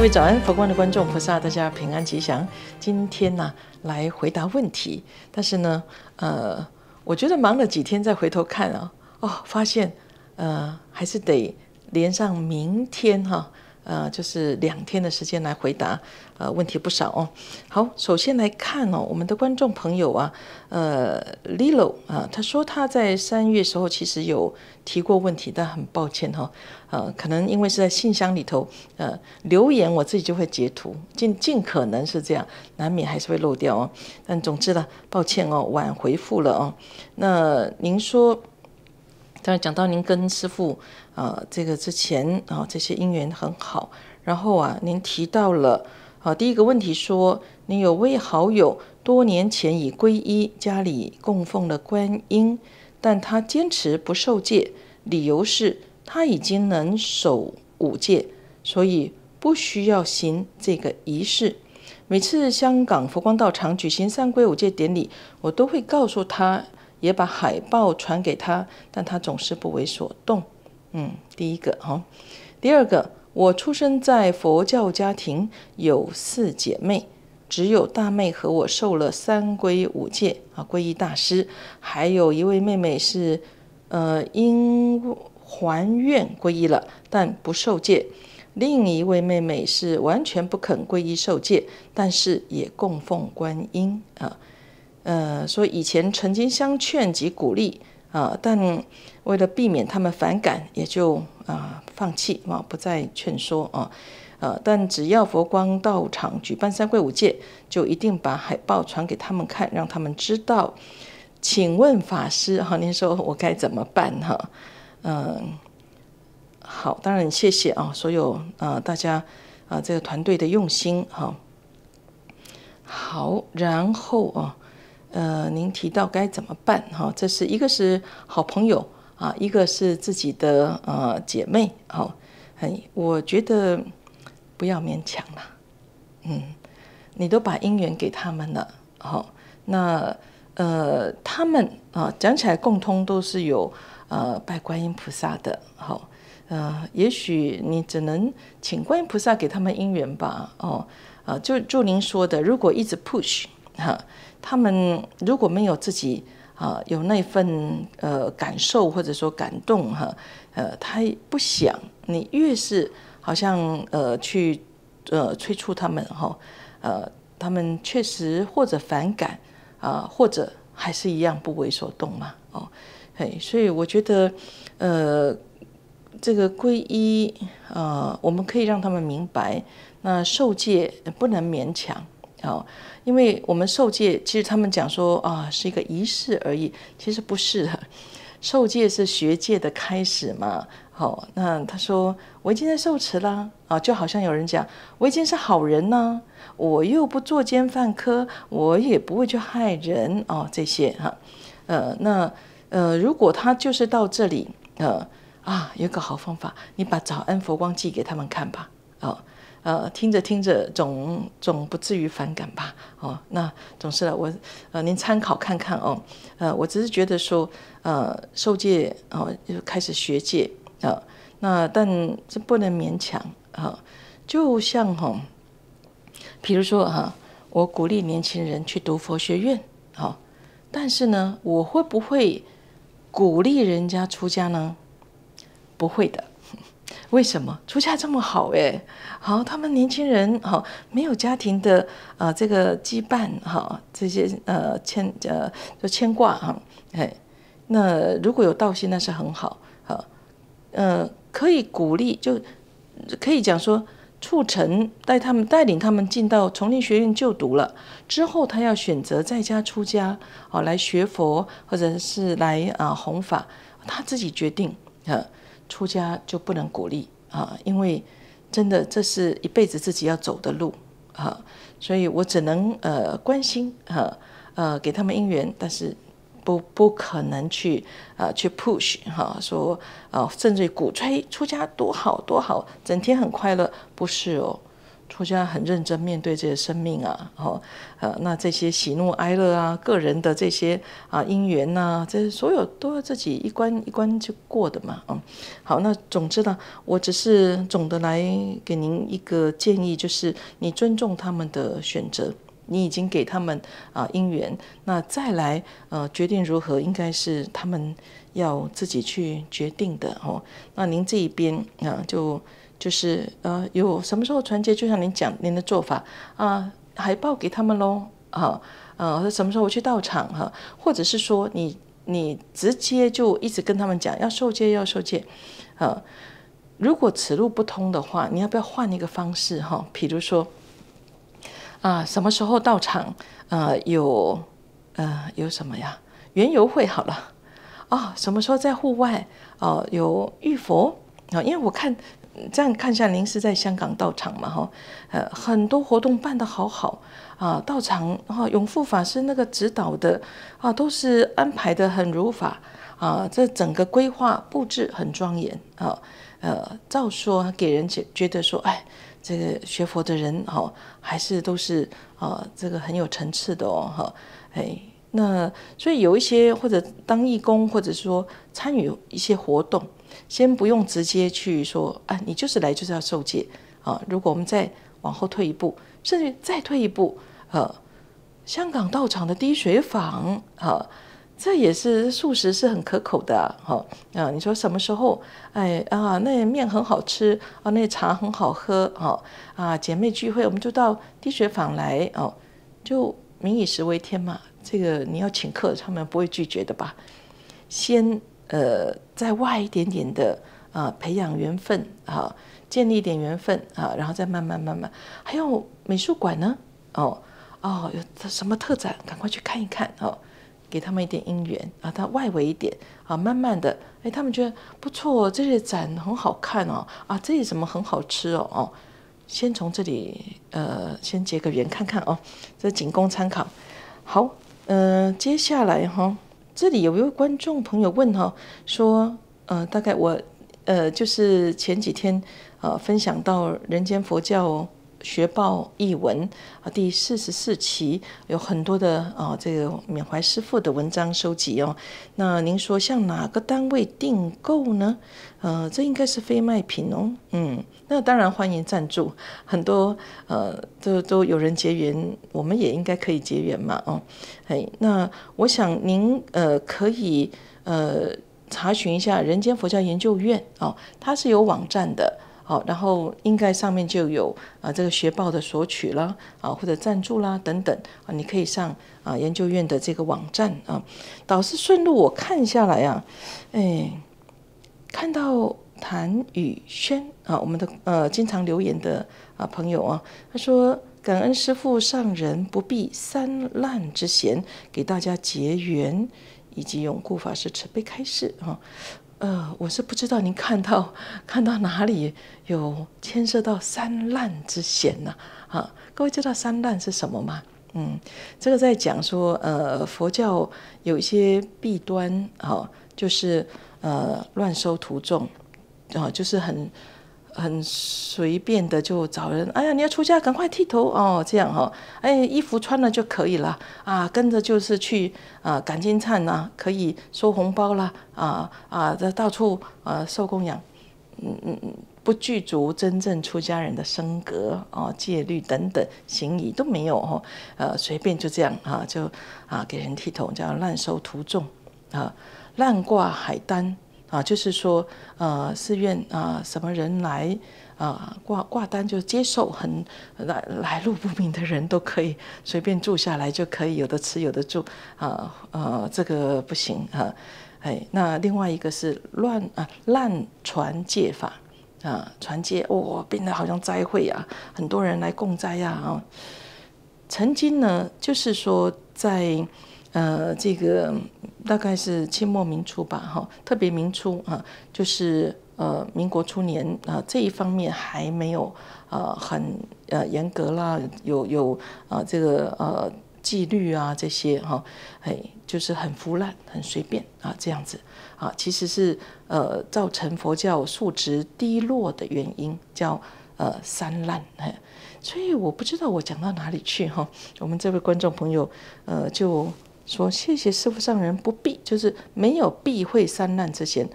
各位早安，佛光的观众菩萨，大家平安吉祥。今天呢，来回答问题。但是呢，呃，我觉得忙了几天，再回头看啊，哦，发现呃，还是得连上明天哈。呃，就是两天的时间来回答，呃，问题不少哦。好，首先来看哦，我们的观众朋友啊，呃，Lilo 啊，他说他在三月时候其实有提过问题，但很抱歉哈，呃，可能因为是在信箱里头，呃，留言我自己就会截图，尽尽可能是这样，难免还是会漏掉哦。但总之呢，抱歉哦，晚回复了哦。那您说？当然，讲到您跟师傅啊，这个之前啊，这些因缘很好。然后啊，您提到了啊，第一个问题说，您有位好友多年前已皈依，家里供奉了观音，但他坚持不受戒，理由是他已经能守五戒，所以不需要行这个仪式。每次香港佛光道场举行三皈五戒典礼，我都会告诉他。也把海报传给他，但他总是不为所动。嗯，第一个哈，第二个，我出生在佛教家庭，有四姐妹，只有大妹和我受了三皈五戒啊，皈依大师，还有一位妹妹是呃因还愿皈依了，但不受戒，另一位妹妹是完全不肯皈依受戒，但是也供奉观音啊。呃，说以前曾经相劝及鼓励啊，但为了避免他们反感，也就啊放弃啊，不再劝说啊，呃，但只要佛光道场举办三跪五戒，就一定把海报传给他们看，让他们知道。请问法师哈，您说我该怎么办哈？嗯，好，当然谢谢啊，所有啊大家啊这个团队的用心哈，好，然后啊。呃，您提到该怎么办？哈，这是一个是好朋友啊，一个是自己的呃姐妹，好，很，我觉得不要勉强了，嗯，你都把姻缘给他们了，好，那呃，他们啊，讲起来共通都是有呃拜观音菩萨的，好，呃，也许你只能请观音菩萨给他们姻缘吧，哦，啊，就就您说的，如果一直 push，哈。他们如果没有自己啊，有那份呃感受或者说感动哈，呃，他不想你越是好像呃去呃催促他们哈，呃，他们确实或者反感啊，或者还是一样不为所动嘛，哦，嘿，所以我觉得呃，这个皈依呃，我们可以让他们明白，那受戒不能勉强。哦，因为我们受戒，其实他们讲说啊，是一个仪式而已，其实不是的。受戒是学戒的开始嘛。好，那他说我已经在受持啦，啊，就好像有人讲我已经是好人呢，我又不作奸犯科，我也不会去害人哦，这些哈。呃，那呃，如果他就是到这里，呃啊，有个好方法，你把早安佛光寄给他们看吧。好。呃，听着听着总总不至于反感吧？哦，那总是了。我呃，您参考看看哦。呃，我只是觉得说，呃，受戒哦，就开始学戒啊。那但这不能勉强啊。就像哈，比如说哈，我鼓励年轻人去读佛学院，好，但是呢，我会不会鼓励人家出家呢？不会的。为什么出嫁这么好？哎，好，他们年轻人哈没有家庭的啊这个羁绊哈这些呃牵呃就牵挂哈哎，那如果有道心那是很好哈，呃可以鼓励就可以讲说促成带他们带领他们进到丛林学院就读了之后他要选择在家出家啊来学佛或者是来啊弘法他自己决定啊。出家就不能鼓励啊，因为真的这是一辈子自己要走的路啊，所以我只能呃关心哈呃给他们姻缘，但是不不可能去啊去 push 哈说啊甚至鼓吹出家多好多好，整天很快乐，不是哦。我现在很认真面对这些生命啊，吼，呃，那这些喜怒哀乐啊，个人的这些啊姻缘呐，这所有都要自己一关一关就过的嘛，嗯，好，那总之呢，我只是总的来给您一个建议，就是你尊重他们的选择，你已经给他们啊姻缘，那再来呃决定如何，应该是他们要自己去决定的，哦，那您这一边啊就。就是呃，有什么时候传接，就像您讲您的做法啊，海报给他们喽，啊，呃，什么时候我去到场哈？或者是说你你直接就一直跟他们讲要受戒要受戒，呃，如果此路不通的话，你要不要换一个方式哈？比如说啊，什么时候到场？呃，有呃有什么呀？园游会好了啊，什么时候在户外啊？有浴佛啊？因为我看。这样看下，您是在香港道场嘛？哈，呃，很多活动办得好好啊，道场哈，永富法师那个指导的啊，都是安排的很如法啊，这整个规划布置很庄严啊，呃，照说给人觉觉得说，哎，这个学佛的人哈，还是都是啊，这个很有层次的哦，哈，哎，那所以有一些或者当义工，或者说参与一些活动。先不用直接去说啊，你就是来就是要受戒啊。如果我们再往后退一步，甚至再退一步，呃，香港道场的滴水坊，哈，这也是素食是很可口的，哈啊，你说什么时候，哎啊，那面很好吃啊，那茶很好喝，啊啊，姐妹聚会我们就到滴水坊来哦，就民以食为天嘛，这个你要请客，他们不会拒绝的吧？先。呃，在外一点点的啊，培养缘分啊，建立一点缘分啊，然后再慢慢慢慢。还有美术馆呢，哦哦，有什么特展，赶快去看一看哦，给他们一点姻缘啊。到外围一点啊，慢慢的，哎，他们觉得不错，这些展很好看哦，啊，这里什么很好吃哦哦，先从这里呃，先结个缘看看哦，这仅供参考。好，嗯，接下来哈。这里有一位观众朋友问哈，说，呃，大概我，呃，就是前几天，呃，分享到人间佛教。学报译文啊，第四十四期有很多的啊，这个缅怀师傅的文章收集哦。那您说向哪个单位订购呢？呃，这应该是非卖品哦。嗯，那当然欢迎赞助，很多呃，都都有人结缘，我们也应该可以结缘嘛哦。哎，那我想您呃可以呃查询一下人间佛教研究院哦，它是有网站的。好，然后应该上面就有啊，这个学报的索取啦，啊或者赞助啦等等啊，你可以上啊研究院的这个网站啊。导师顺路我看下来啊，哎，看到谭宇轩啊，我们的呃经常留言的啊朋友啊，他说感恩师父上人不避三滥之嫌，给大家结缘，以及永固法师慈悲开示啊。呃，我是不知道您看到 看到哪里有牵涉到三滥之嫌呐？啊，各位知道三滥是什么吗？嗯，这个在讲说，呃，佛教有一些弊端，哦，就是呃，乱收徒众，啊，就是很。很随便的就找人，哎呀，你要出家，赶快剃头哦，这样哈，哎，衣服穿了就可以了啊，跟着就是去啊赶金灿呐，可以收红包啦，啊啊，这到处呃受供养，嗯嗯嗯，不具足真正出家人的身格哦，戒律等等行仪都没有哦，呃，随便就这样啊，就啊给人剃头，叫滥收徒众啊，滥挂海单。啊，就是说，呃，寺院啊，什么人来啊，挂挂单就接受很来来路不明的人都可以随便住下来就可以，有的吃有的住，啊啊，这个不行啊，哎，那另外一个是乱啊，滥传戒法啊，传戒哇，变得好像灾会啊，很多人来共灾呀，曾经呢，就是说在。呃，这个大概是清末民初吧，哈，特别民初啊，就是呃民国初年啊，这一方面还没有呃很呃严格啦，有有啊这个呃纪律啊这些哈，哎，就是很腐烂、很随便啊这样子啊，其实是呃造成佛教素质低落的原因，叫呃三滥。嘿，所以我不知道我讲到哪里去哈，我们这位观众朋友呃就。说谢谢师父上人不必，就是没有避讳三滥之嫌。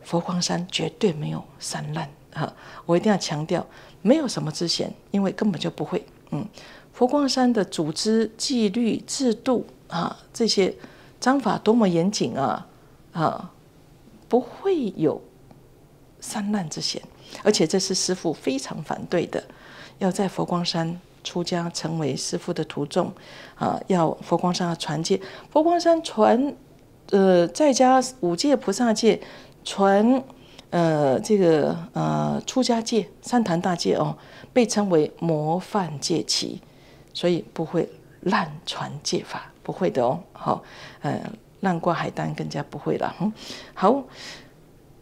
佛光山绝对没有三滥啊！我一定要强调，没有什么之嫌，因为根本就不会。嗯，佛光山的组织纪律制度啊，这些章法多么严谨啊啊，不会有三滥之嫌。而且这是师父非常反对的，要在佛光山。出家成为师父的徒众，啊，要佛光山要传戒，佛光山传，呃，在家五戒菩萨戒，传，呃，这个呃出家戒三坛大戒哦，被称为模范戒期，所以不会滥传戒法，不会的哦，好，呃，滥挂海丹更加不会了，嗯，好。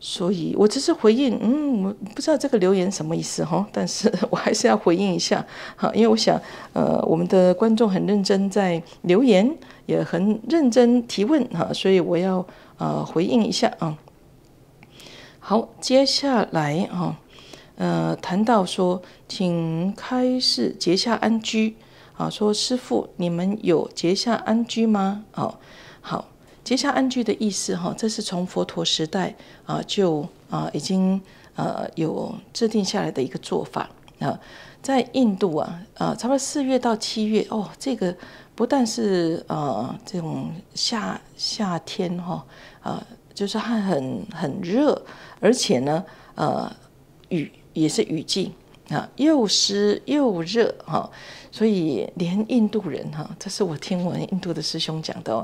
所以，我只是回应，嗯，我不知道这个留言什么意思哈，但是 我还是要回应一下，哈，因为我想，呃，我们的观众很认真在留言，也很认真提问哈，所以我要呃回应一下啊。好，接下来啊，呃，谈到说，请开示结下安居啊，说师傅，你们有结下安居吗？好，好。接下安居的意思哈，这是从佛陀时代啊就啊已经呃有制定下来的一个做法啊，在印度啊啊，差不多四月到七月哦，这个不但是呃这种夏夏天哈啊，就是还很很热，而且呢呃雨也是雨季啊，又湿又热哈，所以连印度人哈，这是我听闻印度的师兄讲的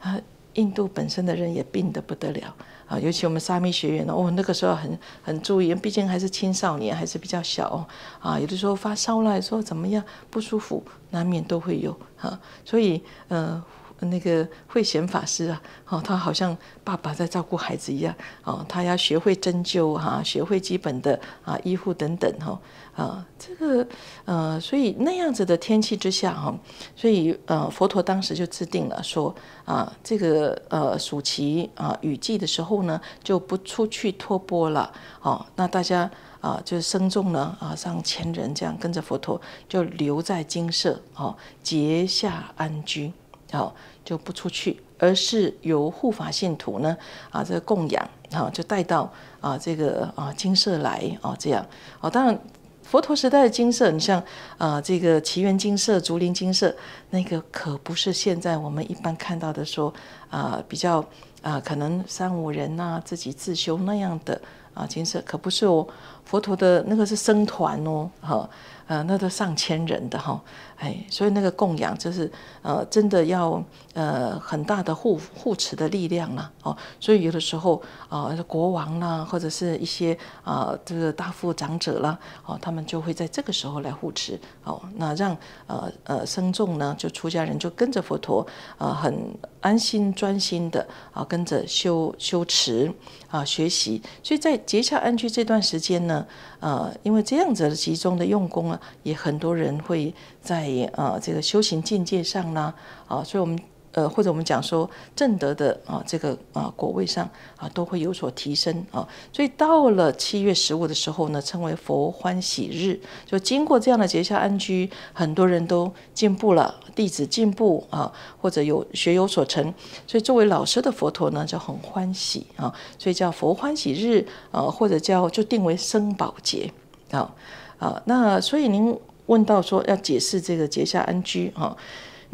啊。印度本身的人也病得不得了啊，尤其我们沙弥学员呢，哦，那个时候很很注意，毕竟还是青少年，还是比较小哦啊，有的时候发烧了，说怎么样不舒服，难免都会有哈，所以呃。那个慧贤法师啊，哦，他好像爸爸在照顾孩子一样，哦，他要学会针灸啊，学会基本的啊，医护等等哈，啊，这个呃，所以那样子的天气之下哈，所以呃，佛陀当时就制定了说啊，这个呃，暑期啊，雨季的时候呢，就不出去托钵了，哦，那大家啊，就是僧众呢啊，上千人这样跟着佛陀就留在精舍哦，结下安居。哦，就不出去，而是由护法信徒呢，啊，这个供养，哈，就带到啊，这个啊，金色来，哦，这样，哦，当然，佛陀时代的金色，你像啊，这个奇缘金色、竹林金色，那个可不是现在我们一般看到的说啊，比较啊，可能三五人呐，自己自修那样的啊，金色，可不是哦，佛陀的那个是僧团哦，哈。啊，那都上千人的哈，哎，所以那个供养就是呃，真的要呃很大的护护持的力量啦。哦。所以有的时候啊，国王啦，或者是一些啊这个大富长者啦，哦，他们就会在这个时候来护持哦，那让呃呃僧众呢，就出家人就跟着佛陀啊，很安心专心的啊，跟着修修持啊学习。所以在结下安居这段时间呢。呃，因为这样子的集中的用功啊，也很多人会在呃这个修行境界上呢，啊，所以我们。呃，或者我们讲说正德的啊，这个啊果位上啊，都会有所提升啊。所以到了七月十五的时候呢，称为佛欢喜日。就经过这样的结下安居，很多人都进步了，弟子进步啊，或者有学有所成。所以作为老师的佛陀呢，就很欢喜啊，所以叫佛欢喜日啊，或者叫就定为生宝节啊啊。那所以您问到说要解释这个结下安居啊。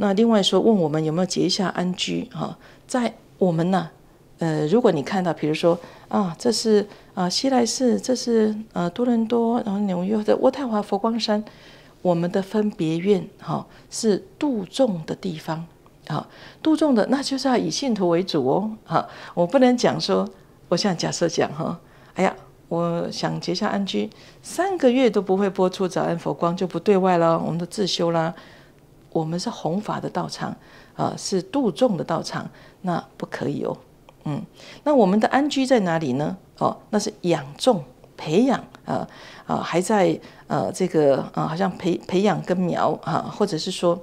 那另外说，问我们有没有结下安居？哈，在我们呢，呃，如果你看到，比如说啊，这是啊，西来寺，这是呃，多伦多，然后纽约的渥太华佛光山，我们的分别院，哈，是度众的地方，啊，度众的那就是要以信徒为主哦，哈，我不能讲说，我像假设讲哈，哎呀，我想结下安居，三个月都不会播出早安佛光，就不对外了，我们都自修啦。我们是弘法的道场，啊，是度众的道场，那不可以哦，嗯，那我们的安居在哪里呢？哦，那是养众、培养，啊啊，还在呃这个啊，好像培培养根苗啊，或者是说。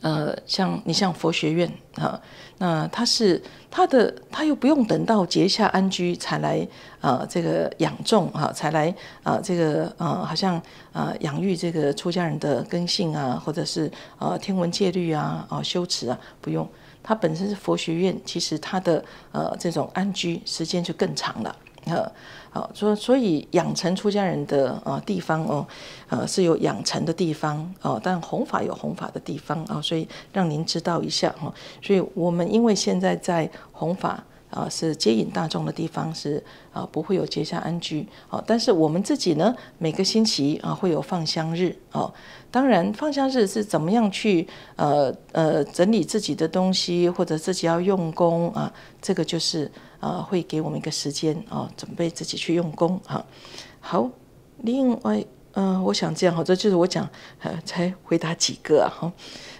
呃，像你像佛学院啊，那他是他的他又不用等到结下安居才来啊，这个养众啊，才来啊，这个啊，好像啊，养育这个出家人的根性啊，或者是啊，天文戒律啊，哦，修持啊，不用，他本身是佛学院，其实他的呃这种安居时间就更长了。呵，好，所所以养成出家人的呃地方哦，呃是有养成的地方哦，但弘法有弘法的地方啊，所以让您知道一下哈，所以我们因为现在在弘法。啊，是接引大众的地方，是啊，不会有结下安居。好，但是我们自己呢，每个星期啊，会有放香日。哦，当然，放香日是怎么样去呃呃整理自己的东西，或者自己要用功啊，这个就是啊，会给我们一个时间啊，准备自己去用功。哈，好，另外，嗯，我想这样哈，这就是我讲，呃，才回答几个哈，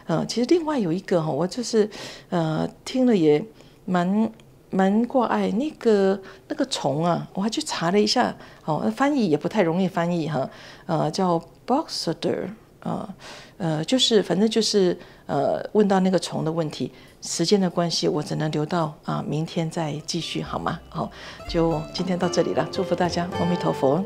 嗯，其实另外有一个哈，我就是呃听了也蛮。蛮挂碍那个那个虫啊，我还去查了一下，哦，翻译也不太容易翻译哈，呃，叫 boxer，呃呃，就是反正就是呃，问到那个虫的问题，时间的关系，我只能留到啊明天再继续，好吗？好，就今天到这里了，祝福大家，阿弥陀佛。